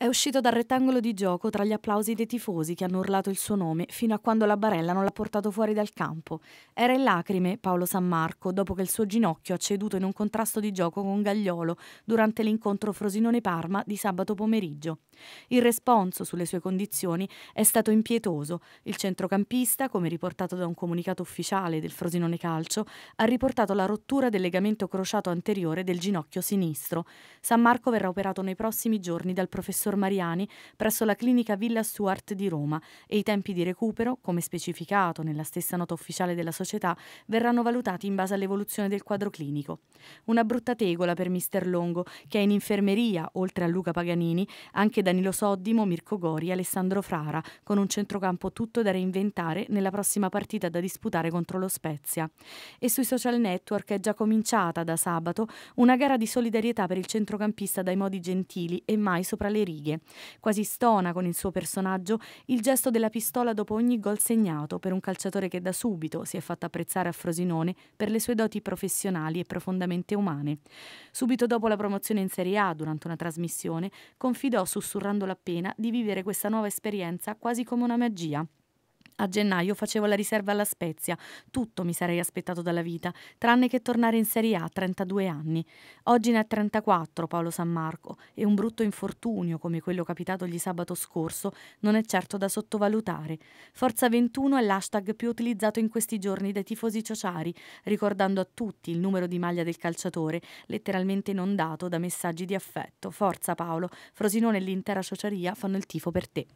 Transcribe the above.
È uscito dal rettangolo di gioco tra gli applausi dei tifosi che hanno urlato il suo nome fino a quando la barella non l'ha portato fuori dal campo. Era in lacrime Paolo San Marco dopo che il suo ginocchio ha ceduto in un contrasto di gioco con Gagliolo durante l'incontro Frosinone-Parma di sabato pomeriggio. Il responso sulle sue condizioni è stato impietoso. Il centrocampista, come riportato da un comunicato ufficiale del Frosinone Calcio, ha riportato la rottura del legamento crociato anteriore del ginocchio sinistro. San Marco verrà operato nei prossimi giorni dal professor Sor Mariani presso la clinica Villa Stuart di Roma e i tempi di recupero, come specificato nella stessa nota ufficiale della società, verranno valutati in base all'evoluzione del quadro clinico. Una brutta tegola per mister Longo, che è in infermeria, oltre a Luca Paganini, anche Danilo Soddimo, Mirko Gori e Alessandro Frara, con un centrocampo tutto da reinventare nella prossima partita da disputare contro lo Spezia. E sui social network è già cominciata da sabato una gara di solidarietà per il centrocampista dai modi gentili e mai sopra le righe righe. Quasi stona con il suo personaggio il gesto della pistola dopo ogni gol segnato per un calciatore che da subito si è fatto apprezzare a Frosinone per le sue doti professionali e profondamente umane. Subito dopo la promozione in Serie A, durante una trasmissione, confidò sussurrando l'appena di vivere questa nuova esperienza quasi come una magia. A gennaio facevo la riserva alla Spezia, tutto mi sarei aspettato dalla vita, tranne che tornare in Serie A a 32 anni. Oggi ne ha 34 Paolo San Marco e un brutto infortunio come quello capitato gli sabato scorso non è certo da sottovalutare. Forza 21 è l'hashtag più utilizzato in questi giorni dai tifosi ciociari, ricordando a tutti il numero di maglia del calciatore, letteralmente inondato da messaggi di affetto. Forza Paolo, Frosinone e l'intera sociaria fanno il tifo per te.